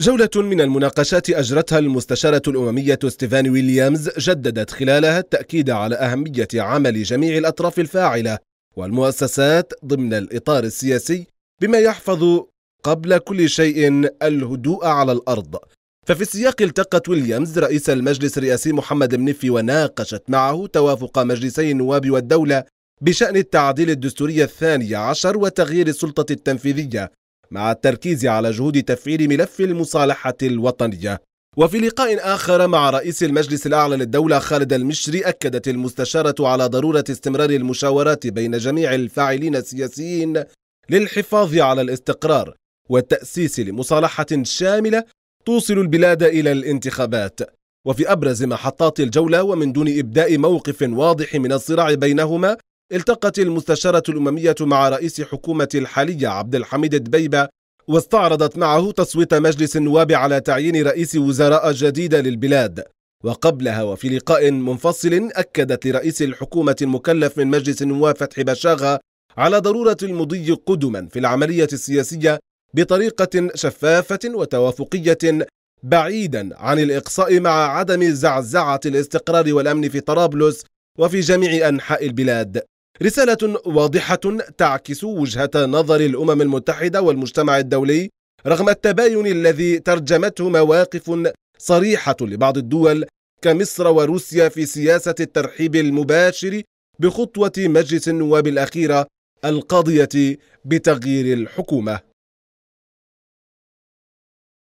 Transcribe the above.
جولة من المناقشات أجرتها المستشارة الأممية ستيفان ويليامز جددت خلالها التأكيد على أهمية عمل جميع الأطراف الفاعلة والمؤسسات ضمن الإطار السياسي بما يحفظ قبل كل شيء الهدوء على الأرض ففي السياق التقت ويليامز رئيس المجلس الرئاسي محمد منفي وناقشت معه توافق مجلسي النواب والدولة بشأن التعديل الدستوري الثاني عشر وتغيير السلطة التنفيذية مع التركيز على جهود تفعيل ملف المصالحة الوطنية وفي لقاء آخر مع رئيس المجلس الأعلى للدولة خالد المشري أكدت المستشارة على ضرورة استمرار المشاورات بين جميع الفاعلين السياسيين للحفاظ على الاستقرار والتأسيس لمصالحة شاملة توصل البلاد إلى الانتخابات وفي أبرز محطات الجولة ومن دون إبداء موقف واضح من الصراع بينهما التقت المستشارة الأممية مع رئيس حكومة الحالية عبد الحميد دبيبة واستعرضت معه تصويت مجلس النواب على تعيين رئيس وزراء جديدة للبلاد وقبلها وفي لقاء منفصل أكدت لرئيس الحكومة المكلف من مجلس النواب فتحي بشاغة على ضرورة المضي قدما في العملية السياسية بطريقة شفافة وتوافقية بعيدا عن الإقصاء مع عدم زعزعة الاستقرار والأمن في طرابلس وفي جميع أنحاء البلاد رسالة واضحة تعكس وجهة نظر الأمم المتحدة والمجتمع الدولي رغم التباين الذي ترجمته مواقف صريحة لبعض الدول كمصر وروسيا في سياسة الترحيب المباشر بخطوة مجلس النواب الأخيرة القاضية بتغيير الحكومة